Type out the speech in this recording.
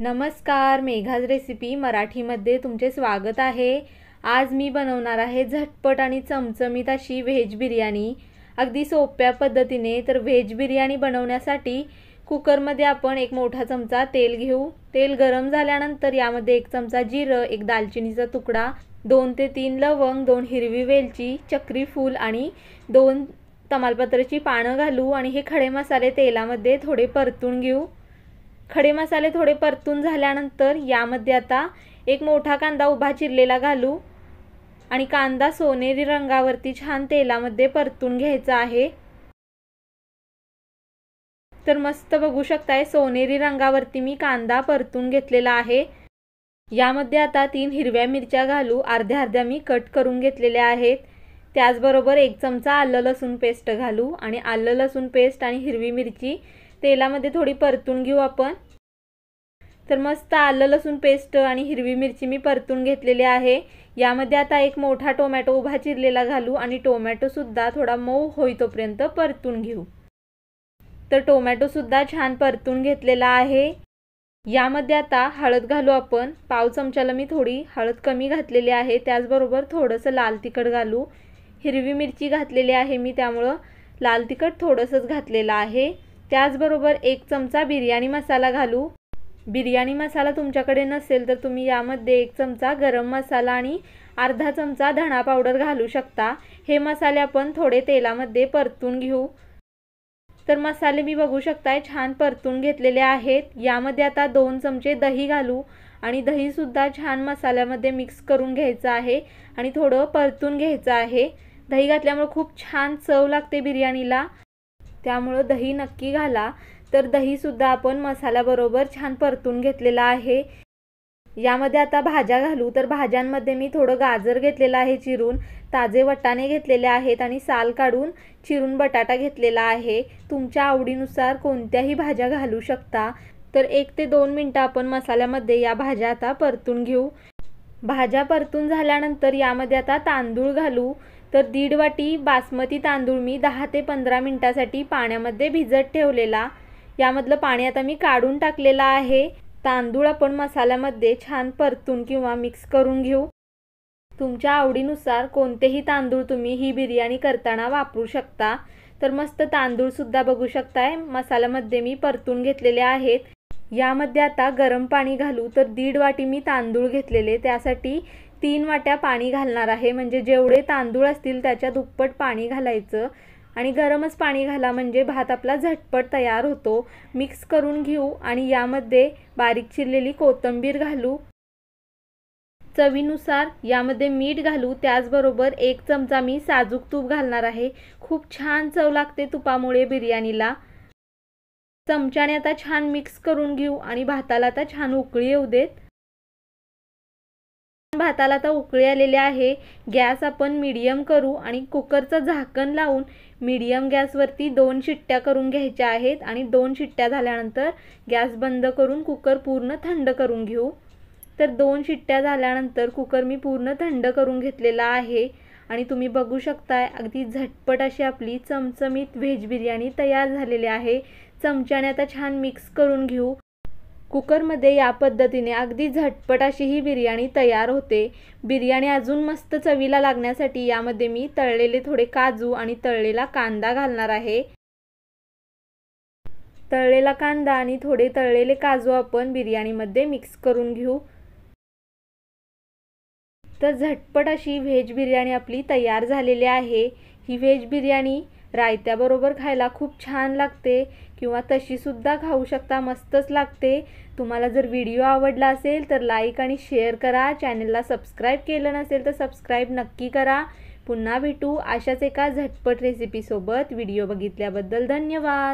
नमस्कार मेघाज रेसिपी मराठीमध्ये तुमचे स्वागत आहे आज मी बनवणार आहे झटपट आणि चमचमीत अशी व्हेज बिर्याणी अगदी सोप्या पद्धतीने तर व्हेज बिर्याणी बनवण्यासाठी कुकरमध्ये आपण एक मोठा चमचा तेल घेऊ तेल गरम झाल्यानंतर यामध्ये एक चमचा जिरं एक दालचिनीचा तुकडा दोन ते तीन लवंग दोन हिरवी वेलची चक्री फूल आणि दोन तमालपत्राची पानं घालू आणि हे खडे मसाले तेलामध्ये थोडे परतून घेऊ खडे मसाले थोडे परतून झाल्यानंतर यामध्ये आता एक मोठा कांदा उभा चिरलेला घालू आणि कांदा सोनेरी रंगावरती छान तेलामध्ये परतून घ्यायचा आहे तर मस्त बघू शकताय सोनेरी रंगावरती मी कांदा परतून घेतलेला आहे यामध्ये आता तीन हिरव्या मिरच्या घालू अर्ध्या अर्ध्या मी कट करून घेतलेल्या आहेत त्याचबरोबर एक चमचा आलं लसूण पेस्ट घालू आणि आलं लसूण पेस्ट आणि हिरवी मिरची तेलामध्ये थोडी परतून घेऊ आपण तर मस्त आलं लसूण पेस्ट आणि हिरवी मिरची मी परतून घेतलेली आहे यामध्ये आता एक मोठा टोमॅटो उभा चिरलेला घालू आणि टोमॅटोसुद्धा थोडा मऊ होई तोपर्यंत परतून घेऊ तर टोमॅटोसुद्धा छान परतून घेतलेला आहे यामध्ये आता हळद घालू आपण पाव चमच्याला मी थोडी हळद कमी घातलेली आहे त्याचबरोबर थोडंसं लाल तिखट घालू हिरवी मिरची घातलेली आहे मी त्यामुळं लाल तिखट थोडंसंच घातलेलं आहे त्याचबरोबर एक चमचा बिर्याणी मसाला घालू बिर्याणी मसाला तुमच्याकडे नसेल तर तुम्ही यामध्ये एक चमचा गरम मसाला आणि अर्धा चमचा धणा पावडर घालू शकता हे मसाले आपण थोडे तेलामध्ये परतून घेऊ तर मसाले मी बघू शकताय छान परतून घेतलेले आहेत यामध्ये आता दोन चमचे दही घालू आणि दहीसुद्धा छान मसाल्यामध्ये मिक्स करून घ्यायचं आहे आणि थोडं परतून घ्यायचं आहे दही घातल्यामुळे खूप छान चव लागते बिर्याणीला त्यामुळं दही नक्की घाला तर दहीसुद्धा आपण मसाल्याबरोबर छान परतून घेतलेला आहे यामध्ये आता भाज्या घालू तर भाज्यांमध्ये मी थोडं गाजर घेतलेलं आहे चिरून ताजे वटाणे घेतलेले आहेत आणि साल काढून चिरून बटाटा घेतलेला आहे तुमच्या आवडीनुसार कोणत्याही भाज्या घालू शकता तर एक ते दोन मिनटं आपण मसाल्यामध्ये या भाज्या आता परतून घेऊ भाज्या परतून झाल्यानंतर यामध्ये आता तांदूळ घालू तर दीड वाटी बासमती तांदूळ मी दहा ते पंधरा मिनटासाठी पाण्यामध्ये भिजत ठेवलेला यामधलं पाणी आता मी काढून टाकलेलं आहे तांदूळ आपण मसाल्यामध्ये छान परतून किंवा मिक्स करून घेऊ तुमच्या आवडीनुसार कोणतेही तांदूळ तुम्ही ही बिर्याणी करताना वापरू शकता तर मस्त तांदूळसुद्धा बघू शकताय मसाल्यामध्ये मी परतून घेतलेले आहेत यामध्ये आता गरम पाणी घालू तर दीड वाटी मी तांदूळ घेतलेले त्यासाठी तीन वाट्या पाणी घालणार आहे म्हणजे जेवढे तांदूळ असतील त्याच्या दुप्पट पाणी घालायचं आणि गरमच पाणी घाला म्हणजे भात आपला झटपट तयार होतो मिक्स करून घेऊ आणि यामध्ये बारीक चिरलेली कोथिंबीर घालू चवीनुसार यामध्ये मीठ घालू त्याचबरोबर एक चमचा मी साजूक तूप घालणार आहे खूप छान चव लागते तुपामुळे बिर्याणीला चमच्याने आता छान मिक्स करून घेऊ आणि भाताला आता छान उकळी येऊ देत भाताला आता उकळी आलेली आहे गॅस आपण मीडियम करू आणि कुकरचं झाकण लावून मीडियम गॅसवरती दोन शिट्ट्या करून घ्यायच्या आहेत आणि दोन शिट्ट्या झाल्यानंतर गॅस बंद करून कुकर पूर्ण थंड करून घेऊ तर दोन शिट्ट्या झाल्यानंतर कुकर मी पूर्ण थंड करून घेतलेला आहे आणि तुम्ही बघू शकताय अगदी झटपट अशी आपली चमचमीत व्हेज बिर्याणी तयार झालेली आहे चमच्याने आता छान मिक्स करून घेऊ कुकरमध्ये या पद्धतीने अगदी झटपट अशी ही बिर्याणी तयार होते बिर्याणी अजून मस्त चवीला लागण्यासाठी यामध्ये मी तळलेले थोडे काजू आणि तळलेला कांदा घालणार आहे तळलेला कांदा आणि थोडे तळलेले काजू आपण बिर्याणीमध्ये मिक्स करून घेऊ तर झटपट अशी व्हेज बिर्याणी आपली तयार झालेली आहे ही व्हेज बिर्याणी रायत्याबरोबर खायला खूप छान लागते किंवा तशीसुद्धा खाऊ शकता मस्तच लागते तुम्हाला जर व्हिडिओ आवडला असेल तर लाईक आणि शेअर करा चॅनलला सबस्क्राईब केलं नसेल तर सबस्क्राईब नक्की करा पुन्हा भेटू अशाच एका झटपट रेसिपीसोबत व्हिडिओ बघितल्याबद्दल धन्यवाद